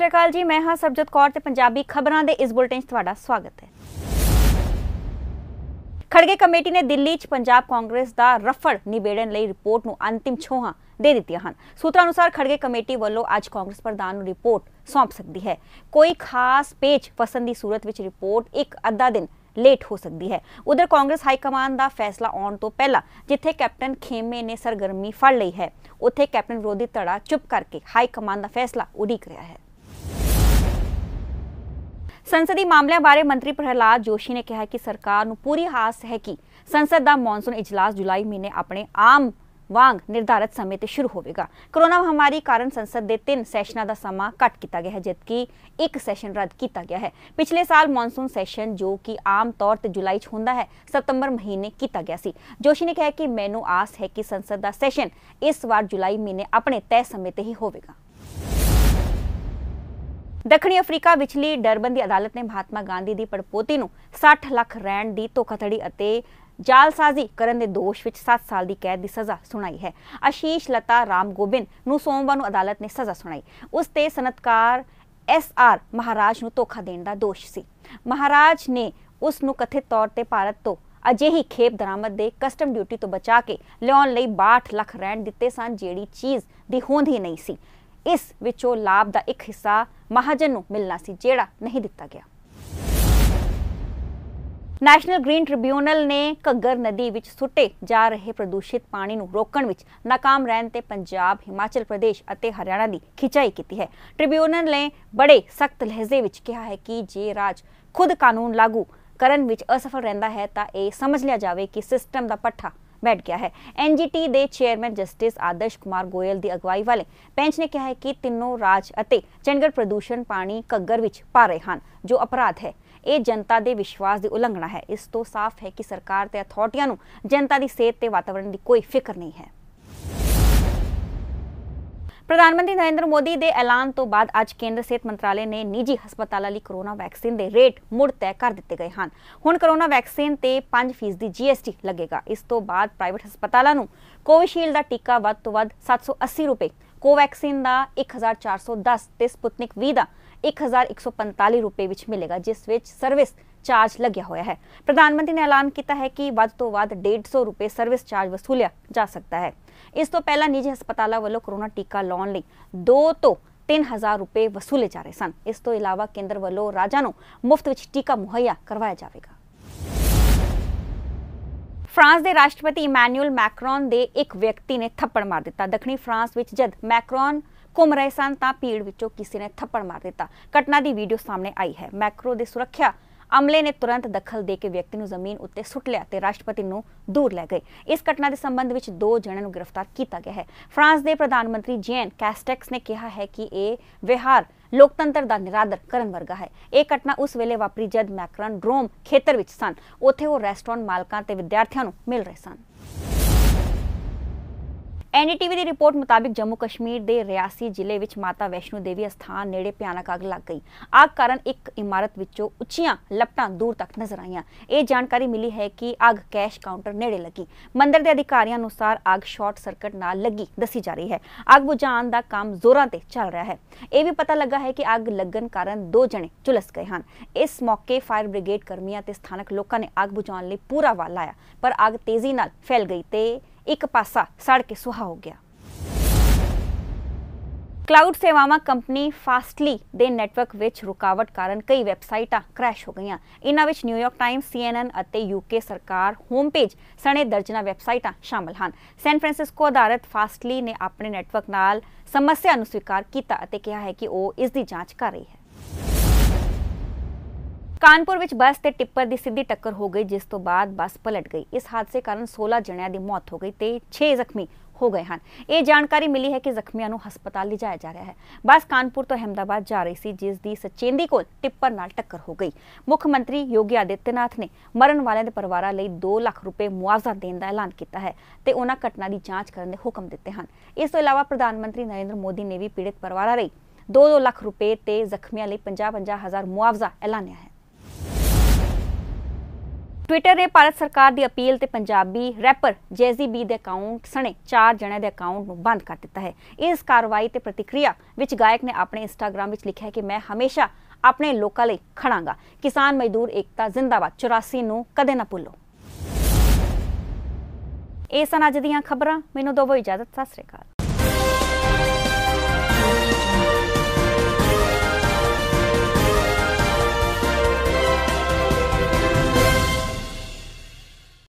ਸਤਿ ਸ਼੍ਰੀ ਅਕਾਲ ਜੀ ਮੈਂ ਹਾਂ ਸਬਜਤ ਕੌਰ ਤੇ ਪੰਜਾਬੀ ਖਬਰਾਂ ਦੇ ਇਸ ਬੁਲਟਨ 'ਚ ਤੁਹਾਡਾ ਸਵਾਗਤ ਹੈ ਖੜਗੇ ਕਮੇਟੀ ਨੇ ਦਿੱਲੀ 'ਚ ਪੰਜਾਬ ਕਾਂਗਰਸ ਦਾ ਰਫੜ ਨਿਬੇੜਨ ਲਈ ਰਿਪੋਰਟ ਨੂੰ ਅੰਤਿਮ ਛੋਹਾਂ ਦੇ ਦਿੱਤੀਆਂ ਹਨ ਸੂਤਰਾਂ ਅਨੁਸਾਰ ਖੜਗੇ ਕਮੇਟੀ ਵੱਲੋਂ ਅੱਜ ਕਾਂਗਰਸ ਪ੍ਰਧਾਨ ਨੂੰ ਰਿਪੋਰਟ ਸੌਂਪ ਸਕਦੀ ਹੈ ਕੋਈ ਖਾਸ ਪੇਚ ਫਸਣ ਦੀ ਸੂਰਤ ਵਿੱਚ ਰਿਪੋਰਟ ਇੱਕ ਅੱਧਾ ਦਿਨ ਲੇਟ ਹੋ ਸਕਦੀ ਹੈ ਉਧਰ ਕਾਂਗਰਸ ਹਾਈ ਕਮਾਂਡ ਦਾ ਫੈਸਲਾ ਆਉਣ ਤੋਂ ਪਹਿਲਾਂ ਜਿੱਥੇ ਕੈਪਟਨ ਖੇਮੇ ਨੇ ਸਰਗਰਮੀ ਫੜ ਲਈ ਹੈ ਉੱਥੇ ਕੈਪਟਨ ਵਿਰੋਧੀ ਧੜਾ ਚੁੱਪ ਕਰਕੇ ਹਾਈ ਕਮਾਂਡ ਦਾ ਫੈਸਲਾ ਉਡੀਕ ਰਿਹਾ ਹੈ ਸੰਸਦੀ ਮਾਮਲਿਆਂ ਬਾਰੇ ਮੰਤਰੀ ਪ੍ਰਹਿਲਾਦ ਜੋਸ਼ੀ ਨੇ ਕਿਹਾ ਕਿ ਸਰਕਾਰ ਨੂੰ ਪੂਰੀ ਆਸ ਹੈ ਕਿ ਸੰਸਦ ਦਾ ਮੌਨਸੂਨ ਇਜਲਾਸ ਜੁਲਾਈ ਮਹੀਨੇ ਆਪਣੇ ਆਮ ਵਾਂਗ ਨਿਰਧਾਰਤ ਸਮੇਂ ਤੇ ਸ਼ੁਰੂ ਹੋਵੇਗਾ ਕਰੋਨਾ ਮਹਾਮਾਰੀ ਕਾਰਨ ਸੰਸਦ ਦੇ ਤਿੰਨ ਸੈਸ਼ਨਾਂ ਦਾ ਸਮਾਂ ਘਟ ਕੀਤਾ ਗਿਆ ਹੈ ਜਦਕਿ ਇੱਕ ਸੈਸ਼ਨ ਰੱਦ ਕੀਤਾ ਗਿਆ ਹੈ ਪਿਛਲੇ ਸਾਲ ਮੌਨਸੂਨ ਸੈਸ਼ਨ ਜੋ ਕਿ ਆਮ ਤੌਰ ਤੇ ਜੁਲਾਈ 'ਚ ਹੁੰਦਾ ਹੈ ਸਤੰਬਰ ਮਹੀਨੇ ਕੀਤਾ ਗਿਆ ਸੀ ਜੋਸ਼ੀ ਨੇ ਕਿਹਾ ਕਿ ਮੈਨੂੰ ਆਸ ਹੈ ਕਿ ਸੰਸਦ ਦਾ ਸੈਸ਼ਨ ਇਸ ਵਾਰ ਜੁਲਾਈ ਮਹੀਨੇ ਆਪਣੇ ਤੈਅ ਸਮੇਂ ਤੇ ਹੀ ਹੋਵੇਗਾ ਦੱਖਣੀ ਅਫਰੀਕਾ ਵਿਚਲੀ ਡਰਬਨ ਦੀ ਅਦਾਲਤ ਨੇ ਮਹਾਤਮਾ ਗਾਂਧੀ ਦੀ ਪੜਪੋਤੀ ਨੂੰ 60 ਲੱਖ ਰੈਂਡ ਦੀ ਧੋਖਾਧੜੀ ਅਤੇ ਜਾਲਸਾਜ਼ੀ ਕਰਨ ਦੇ ਦੋਸ਼ ਵਿੱਚ 7 ਸਾਲ ਦੀ ਕੈਦ ਦੀ ਸਜ਼ਾ ਸੁਣਾਈ ਹੈ ਆਸ਼ੀਸ਼ ਲਤਾ ਰਾਮ ਗੋਬਿੰਦ ਨੂੰ ਸੋਮਵਾਰ ਨੂੰ ਅਦਾਲਤ ਨੇ ਸਜ਼ਾ ਸੁਣਾਈ ਉਸ ਤੇ ਸਨਤਕਾਰ ਐਸ ਆਰ ਮਹਾਰਾਜ ਨੂੰ ਧੋਖਾ ਦੇਣ ਦਾ ਦੋਸ਼ ਸੀ ਮਹਾਰਾਜ ਨੇ ਉਸ ਨੂੰ ਕਥਿਤ ਤੌਰ ਤੇ ਭਾਰਤ ਤੋਂ ਅਜਿਹੀ ਖੇਪ ਦਰਾਮਦ ਦੇ ਕਸਟਮ ਡਿਊਟੀ ਤੋਂ ਬਚਾ ਕੇ ਲਿਆਉਣ ਲਈ 62 ਲੱਖ ਰੈਂਡ ਦਿੱਤੇ ਸਨ ਜਿਹੜੀ ਚੀਜ਼ ਦੀ ਹੋਂਦ ਹੀ ਨਹੀਂ ਸੀ ਇਸ ਵਿੱਚੋਂ ਲਾਭ ਦਾ ਇੱਕ ਹਿੱਸਾ ਮਹਾਜਨ ਨੂੰ ਮਿਲਣਾ ਸੀ ਜਿਹੜਾ ਨਹੀਂ ਦਿੱਤਾ ਗਿਆ ਨੈਸ਼ਨਲ ਗ੍ਰੀਨ ਟ੍ਰਿਬਿਊਨਲ ਨੇ ਘੱਗਰ ਨਦੀ ਵਿੱਚ ਸੁੱਟੇ ਜਾ ਰਹੇ ਪ੍ਰਦੂਸ਼ਿਤ ਪਾਣੀ ਨੂੰ ਰੋਕਣ ਵਿੱਚ ناکਾਮ ਰਹਿਣ ਤੇ ਪੰਜਾਬ ਹਿਮਾਚਲ ਪ੍ਰਦੇਸ਼ ਅਤੇ ਹਰਿਆਣਾ ਦੀ ਖਿਚਾਈ ਕੀਤੀ ਹੈ ਟ੍ਰਿਬਿਊਨਲ ਨੇ ਬੜੇ ਸਖਤ ਲਹਿਜ਼ੇ ਵਿੱਚ ਕਿਹਾ ਹੈ ਕਿ ਜੇ ਰਾਜ ਖੁਦ ਕਾਨੂੰਨ ਲਾਗੂ ਕਰਨ ਵਿੱਚ ਅਸਫਲ ਰਹਿੰਦਾ ਹੈ ਤਾਂ ਇਹ ਸਮਝ ਲਿਆ ਜਾਵੇ ਕਿ ਸਿਸਟਮ ਦਾ ਪੱਠਾ ਬੈਠ ਗਿਆ ਹੈ ਐਨਜੀਟੀ ਦੇ ਚੇਅਰਮੈਨ ਜਸਟਿਸ ਆਦਰਸ਼ ਕੁਮਾਰ ਗੋਇਲ ਦੀ ਅਗਵਾਈ ਵਾਲੇ ਬੈਂਚ ਨੇ ਕਿਹਾ ਹੈ ਕਿ ਤਿੰਨੋਂ ਰਾਜ ਅਤੇ ਚੰਡੀਗੜ੍ਹ ਪ੍ਰਦੂਸ਼ਣ ਪਾਣੀ ਕੱਗਰ ਵਿੱਚ ਪਾ ਰਹੇ ਹਨ ਜੋ ਅਪਰਾਧ ਹੈ ਇਹ ਜਨਤਾ ਦੇ ਵਿਸ਼ਵਾਸ ਦੀ ਉਲੰਘਣਾ ਹੈ ਇਸ ਤੋਂ ਸਾਫ਼ ਹੈ ਕਿ ਸਰਕਾਰ ਤੇ ਅਥਾਰਟੀਆਂ ਨੂੰ ਜਨਤਾ ਦੀ ਸਿਹਤ ਤੇ ਵਾਤਾਵਰਣ ਦੀ ਕੋਈ ਫਿਕਰ ਨਹੀਂ ਹੈ ਪ੍ਰਧਾਨ ਮੰਤਰੀ ਨਰਿੰਦਰ ਮੋਦੀ ਦੇ ਐਲਾਨ ਤੋਂ ਬਾਅਦ ਅੱਜ ਕੇਂਦਰ ਸਿਹਤ ਮੰਤਰਾਲੇ ਨੇ ਨਿੱਜੀ ਹਸਪਤਾਲਾਂ ਲਈ ਕੋਰੋਨਾ ਵੈਕਸੀਨ ਦੇ ਰੇਟ ਮੁੜ ਤੈਅ ਕਰ ਦਿੱਤੇ ਗਏ ਹਨ ਹੁਣ ਕੋਰੋਨਾ ਵੈਕਸੀਨ ਤੇ 5% ਦੀ ਜੀਐਸਟੀ ਲੱਗੇਗਾ ਇਸ ਤੋਂ ਬਾਅਦ ਪ੍ਰਾਈਵੇਟ ਹਸਪਤਾਲਾਂ ਨੂੰ ਕੋਵਿਸ਼ੀਲਡ ਦਾ ਟੀਕਾ ਵੱਧ ਤੋਂ ਵੱਧ 780 ਰੁਪਏ ਕੋਵੈਕਸਿਨ ਦਾ 1410 ਤੇ ਸਪੁਟਨਿਕ V ਦਾ 1145 ਰੁਪਏ ਵਿੱਚ ਮਿਲੇਗਾ ਜਿਸ ਵਿੱਚ ਸਰਵਿਸ ਚਾਰਜ ਲੱਗਿਆ ਹੋਇਆ ਹੈ ਪ੍ਰਧਾਨ ਮੰਤਰੀ ਨੇ ਐਲਾਨ ਕੀਤਾ ਹੈ ਕਿ ਵੱਧ ਤੋਂ ਵੱਧ 150 ਰੁਪਏ ਸਰਵਿਸ ਚਾਰਜ ਵਸੂਲਿਆ ਜਾ ਸਕਦਾ ਹੈ ਇਸ ਤੋਂ ਪਹਿਲਾਂ ਨਿੱਜੀ ਹਸਪਤਾਲਾਂ ਵੱਲੋਂ ਕਰੋਨਾ ਟੀਕਾ ਲਾਉਣ ਲਈ 2 ਤੋਂ 3000 ਰੁਪਏ ਵਸੂਲੇ ਜਾ ਰਹੇ ਸਨ ਇਸ ਤੋਂ ਇਲਾਵਾ ਕੇਂਦਰ ਵੱਲੋਂ ਰਾਜਾਂ ਨੂੰ ਮੁਫਤ ਵਿੱਚ ਟੀਕਾ ਮੁਹੱਈਆ ਕਰਵਾਇਆ ਜਾਵੇਗਾ ਫਰਾਂਸ ਦੇ ਰਾਸ਼ਟਰਪਤੀ ਇਮੈਨੂਅਲ ਮੈਕਰੋਨ ਦੇ ਇੱਕ ਵਿਅਕਤੀ ਨੇ ਥੱਪੜ ਮਾਰ ਦਿੱਤਾ ਦੱਖਣੀ ਫਰਾਂਸ ਵਿੱਚ ਜਦ ਮੈਕਰੋਨ ਕੁਮ ਰਹੇ ਸਨ ਤਾਂ ਭੀੜ ਵਿੱਚੋਂ ਕਿਸੇ ਨੇ ਥੱਪੜ ਮਾਰ ਦਿੱਤਾ ਘਟਨਾ ਦੀ ਵੀਡੀਓ ਸਾਹਮਣੇ ਆਈ ਹੈ ਮੈਕਰੋ ਦੇ ਸੁਰੱਖਿਆ ਅਮਲੇ ਨੇ ਤੁਰੰਤ ਦਖਲ ਦੇ ਕੇ ਵਿਅਕਤੀ ਨੂੰ ਜ਼ਮੀਨ ਉੱਤੇ ਸੁੱਟ ਲਿਆ ਤੇ ਰਾਸ਼ਟਰਪਤੀ ਨੂੰ ਦੂਰ ਲੈ ਗਏ ਇਸ ਘਟਨਾ ਦੇ ਸੰਬੰਧ ਵਿੱਚ ਦੋ ਜਣਾਂ ਨੂੰ ਗ੍ਰਿਫਤਾਰ ਕੀਤਾ ਗਿਆ ਹੈ ਫਰਾਂਸ ਦੇ ਪ੍ਰਧਾਨ ਮੰਤਰੀ ਜੈਨ ਕੈਸਟੈਕਸ ਨੇ ਕਿਹਾ ਹੈ ਕਿ ਇਹ ਵਿਹਾਰ ਲੋਕਤੰਤਰ ਦਾ ਨਿਰਾਦਰ ਕਰਨ ਵਰਗਾ ਹੈ ਇਹ ਘਟਨਾ ਉਸ ਵੇਲੇ ਵਾਪਰੀ ਜਦ ਮੈਕਰਨ ਰੋਮ ਖੇਤਰ ਵਿੱਚ ਸਨ ਉੱਥੇ ਉਹ ਰੈਸਟੋਰੈਂਟ ਮਾਲਕਾਂ ਤੇ ਵਿਦਿਆਰਥੀਆਂ ਨੂੰ ਮਿਲ ਰਹੇ ਸਨ ਐਨਡੀਟੀਵੀ ਦੀ ਰਿਪੋਰਟ ਮੁਤਾਬਕ ਜੰਮੂ ਕਸ਼ਮੀਰ ਦੇ ਰਿਆਸੀ ਜ਼ਿਲ੍ਹੇ ਵਿੱਚ ਮਾਤਾ ਵੈਸ਼ਨੂ ਦੇਵੀ ਅਸਥਾਨ ਨੇੜੇ ਭਿਆਨਕ ਅੱਗ ਲੱਗ ਗਈ। ਆਗ ਕਾਰਨ ਇੱਕ ਇਮਾਰਤ ਵਿੱਚੋਂ ਉੱਚੀਆਂ ਲਪਟਾਂ ਦੂਰ ਤੱਕ ਨਜ਼ਰ ਆਈਆਂ। ਇਹ ਜਾਣਕਾਰੀ ਮਿਲੀ ਹੈ ਕਿ ਅੱਗ ਕੈਸ਼ ਕਾਊਂਟਰ ਨੇੜੇ ਲੱਗੀ। ਮੰਦਰ ਦੇ ਅਧਿਕਾਰੀਆਂ ਅਨੁਸਾਰ ਅੱਗ ਸ਼ਾਰਟ ਸਰਕਟ ਨਾਲ ਲੱਗੀ ਦੱਸੀ ਜਾ ਰਹੀ ਹੈ। ਅੱਗ ਬੁਝਾਉਣ ਦਾ ਕੰਮ ਜ਼ੋਰਾਂ ਤੇ ਚੱਲ ਰਿਹਾ ਹੈ। ਇਹ ਵੀ ਪਤਾ ਲੱਗਾ ਹੈ ਕਿ ਅੱਗ ਲੱਗਣ ਕਾਰਨ ਦੋ ਜਣੇ ਝੁਲਸ ਗਏ ਹਨ। ਇਸ ਮੌਕੇ ਫਾਇਰ ਬ੍ਰਿਗੇਡ ਕਰਮੀਆਂ ਤੇ ਸਥਾਨਕ ਲੋਕਾਂ ਨੇ ਅੱਗ ਬੁਝਾਉਣ ਲਈ ਪੂਰਾ ਵਾਹ ਆਇਆ ਪਰ ਅੱਗ ਤੇਜ਼ੀ ਨਾਲ ਫੈਲ ਗਈ ਤੇ ਇੱਕ ਪਾਸਾ ਸੜ ਕੇ ਸੁਹਾ ਹੋ ਗਿਆ ਕਲਾਉਡ ਸੇਵਾਵਾਂ ਕੰਪਨੀ ਫਾਸਟਲੀ ਦੇ ਨੈਟਵਰਕ ਵਿੱਚ ਰੁਕਾਵਟ ਕਾਰਨ ਕਈ ਵੈਬਸਾਈਟਾਂ ਕ੍ਰੈਸ਼ ਹੋ ਗਈਆਂ ਇਨ੍ਹਾਂ ਵਿੱਚ ਨਿਊਯਾਰਕ ਟਾਈਮਸ ਸੀਐਨਐਨ ਅਤੇ ਯੂਕੇ ਸਰਕਾਰ ਹੋਮ ਪੇਜ ਸਣੇ ਦਰਜਨਾ ਵੈਬਸਾਈਟਾਂ ਸ਼ਾਮਲ ਹਨ ਸੈਨ ਫ੍ਰਾਂਸਿਸਕੋ ਅਧਾਰਤ ਫਾਸਟਲੀ ਨੇ ਆਪਣੇ ਨੈਟਵਰਕ ਨਾਲ ਸਮੱਸਿਆ ਨੂੰ ਸਵੀਕਾਰ ਕੀਤਾ ਅਤੇ ਕਿਹਾ ਹੈ ਕਿ ਉਹ ਇਸ ਦੀ ਜਾਂਚ ਕਰ ਰਹੀ ਹੈ ਕਾਨਪੁਰ ਵਿੱਚ ਬੱਸ ਤੇ ਟਿੱਪਰ ਦੀ ਸਿੱਧੀ ਟੱਕਰ ਹੋ ਗਈ ਜਿਸ ਤੋਂ ਬਾਅਦ ਬੱਸ ਪਲਟ ਗਈ ਇਸ ਹਾਦਸੇ ਕਾਰਨ 16 ਜਣਿਆਂ ਦੀ ਮੌਤ ਹੋ ਗਈ ਤੇ 6 ਜ਼ਖਮੀ ਹੋ ਗਏ ਹਨ ਇਹ ਜਾਣਕਾਰੀ ਮਿਲੀ ਹੈ ਕਿ ਜ਼ਖਮੀਆਂ ਨੂੰ ਹਸਪਤਾਲ ਲਿਜਾਇਆ ਜਾ ਰਿਹਾ ਹੈ ਬੱਸ ਕਾਨਪੁਰ ਤੋਂ ਅਹਮਦਾਬਾਦ ਜਾ ਰਹੀ ਸੀ ਜਿਸ ਦੀ ਸਚੇਂਦੀ ਕੋਲ ਟਿੱਪਰ ਨਾਲ ਟੱਕਰ ਹੋ ਗਈ ਮੁੱਖ ਮੰਤਰੀ ਯੋਗੀ ਆਦਿੱਤਨਾਥ ਨੇ ਮਰਨ ਵਾਲਿਆਂ ਦੇ ਪਰਿਵਾਰਾਂ ਲਈ 2 ਲੱਖ ਰੁਪਏ ਮੁਆਵਜ਼ਾ ਦੇਣ ਦਾ ਐਲਾਨ ਕੀਤਾ ਹੈ ਤੇ ਉਹਨਾਂ ਘਟਨਾ ਦੀ ਜਾਂਚ ਕਰਨ ਦੇ ਹੁਕਮ ਦਿੱਤੇ ਹਨ ਇਸ ਤੋਂ ਇਲਾਵਾ ਪ੍ਰਧਾਨ ਮੰਤਰੀ ਨਰਿੰਦਰ ਮੋਦੀ ਨੇ ਵੀ ਪੀੜਤ ਪਰਿਵਾਰਾਂ ਲਈ 2-2 ਲੱਖ ਰੁਪਏ ਤੇ ਜ਼ਖਮੀਆਂ ਲਈ 50 ਹਜ਼ਾਰ ਮੁਆਵਜ਼ਾ ਐਲਾਨਿਆ ਹੈ ਟਵਿੱਟਰ ਨੇ ਭਾਰਤ ਸਰਕਾਰ ਦੀ ਅਪੀਲ ਤੇ ਪੰਜਾਬੀ ਰੈਪਰ ਜੈਜ਼ੀ ਬੀ ਦੇ ਅਕਾਊਂਟ ਸਣੇ ਚਾਰ ਜਣਿਆਂ ਦੇ ਅਕਾਊਂਟ ਨੂੰ ਬੰਦ ਕਰ ਦਿੱਤਾ ਹੈ ਇਸ ਕਾਰਵਾਈ ਤੇ ਪ੍ਰਤੀਕਿਰਿਆ ਵਿੱਚ ਗਾਇਕ ਨੇ ਆਪਣੇ ਇੰਸਟਾਗ੍ਰam ਵਿੱਚ ਲਿਖਿਆ ਕਿ ਮੈਂ ਹਮੇਸ਼ਾ ਆਪਣੇ ਲੋਕਾਂ ਲਈ ਖੜਾਂਗਾ ਕਿਸਾਨ ਮਜ਼ਦੂਰ ਏਕਤਾ ਜ਼ਿੰਦਾਬਾਦ 84 ਨੂੰ ਕਦੇ ਨਾ ਭੁੱਲੋ ਇਹ ਸਨ ਅੱਜ ਦੀਆਂ ਖਬਰਾਂ ਮੈਨੂੰ ਦਿਵੋ ਇਜਾਜ਼ਤ ਸਤਿ ਸ੍ਰੀ ਅਕਾਲ